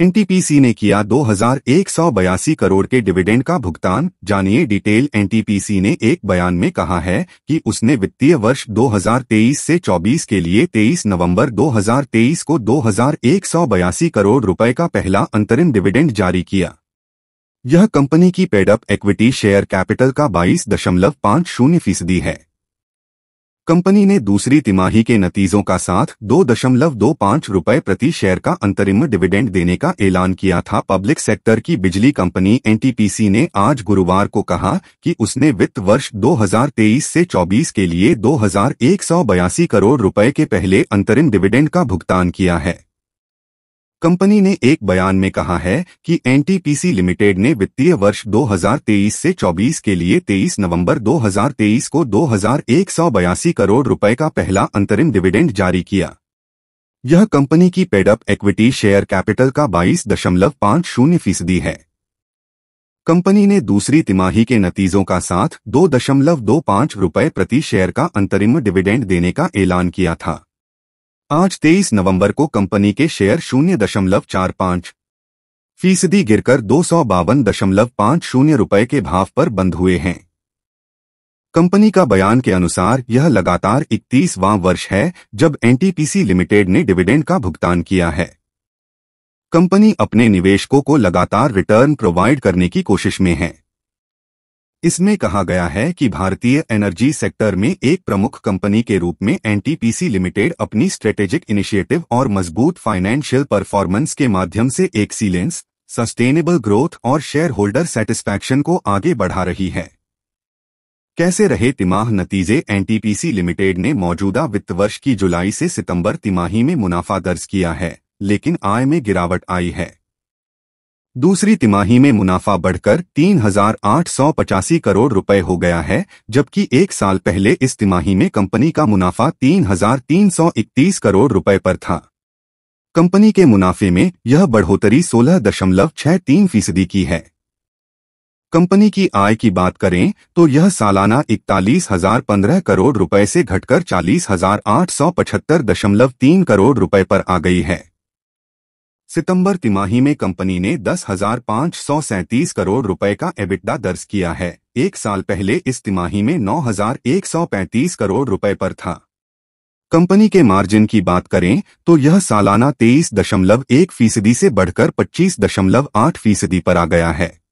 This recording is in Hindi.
एनटीपीसी ने किया दो करोड़ के डिविडेंड का भुगतान जानिए डिटेल एनटीपीसी ने एक बयान में कहा है कि उसने वित्तीय वर्ष 2023 से 24 के लिए 23 नवंबर 2023 को दो करोड़ रुपए का पहला अंतरिम डिविडेंड जारी किया यह कंपनी की पेडअप इक्विटी शेयर कैपिटल का 22.50 फीसदी है कंपनी ने दूसरी तिमाही के नतीजों का साथ दो दशमलव दो पाँच रूपए प्रति शेयर का अंतरिम डिविडेंड देने का ऐलान किया था पब्लिक सेक्टर की बिजली कंपनी एनटीपीसी ने आज गुरुवार को कहा कि उसने वित्त वर्ष 2023 से 24 के लिए दो करोड़ रुपए के पहले अंतरिम डिविडेंड का भुगतान किया है कंपनी ने एक बयान में कहा है कि एनटीपीसी लिमिटेड ने वित्तीय वर्ष 2023 से 24 के लिए 23 नवंबर 2023 को दो करोड़ रुपए का पहला अंतरिम डिविडेंड जारी किया यह कंपनी की पेडअप इक्विटी शेयर कैपिटल का 22.50 फीसदी है कंपनी ने दूसरी तिमाही के नतीजों का साथ 2.25 रुपए प्रति शेयर का अंतरिम डिविडेंड देने का ऐलान किया था आज 23 नवंबर को कंपनी के शेयर शून्य दशमलव चार पाँच फीसदी गिरकर दो सौ बावन दशमलव पाँच शून्य रुपये के भाव पर बंद हुए हैं कंपनी का बयान के अनुसार यह लगातार इकतीसवां वर्ष है जब एनटीपीसी लिमिटेड ने डिविडेंड का भुगतान किया है कंपनी अपने निवेशकों को लगातार रिटर्न प्रोवाइड करने की कोशिश में है इसमें कहा गया है कि भारतीय एनर्जी सेक्टर में एक प्रमुख कंपनी के रूप में एनटीपीसी लिमिटेड अपनी स्ट्रेटेजिक इनिशिएटिव और मजबूत फाइनेंशियल परफॉर्मेंस के माध्यम से एक्सीलेंस सस्टेनेबल ग्रोथ और शेयर होल्डर सेटिस्फैक्शन को आगे बढ़ा रही है कैसे रहे तिमाह नतीजे एनटीपीसी लिमिटेड ने मौजूदा वित्त वर्ष की जुलाई से सितंबर तिमाही में मुनाफा दर्ज किया है लेकिन आय में गिरावट आई है दूसरी तिमाही में मुनाफा बढ़कर तीन हजार आठ सौ पचासी करोड़ रुपए हो गया है जबकि एक साल पहले इस तिमाही में कंपनी का मुनाफा तीन हजार तीन सौ इकतीस करोड़ रुपए पर था कंपनी के मुनाफे में यह बढ़ोतरी सोलह दशमलव छह तीन फीसदी की है कंपनी की आय की बात करें तो यह सालाना इकतालीस हजार करोड़ रुपए से घटकर चालीस हजार आठ सौ पचहत्तर दशमलव तीन करोड़ रुपए पर आ गई है सितंबर तिमाही में कंपनी ने दस हजार पाँच सौ सैतीस करोड़ रुपए का एबिटडा दर्ज किया है एक साल पहले इस तिमाही में नौ हजार एक सौ पैंतीस करोड़ रुपए पर था कंपनी के मार्जिन की बात करें तो यह सालाना तेईस दशमलव एक फीसदी से बढ़कर पच्चीस दशमलव आठ फीसदी पर आ गया है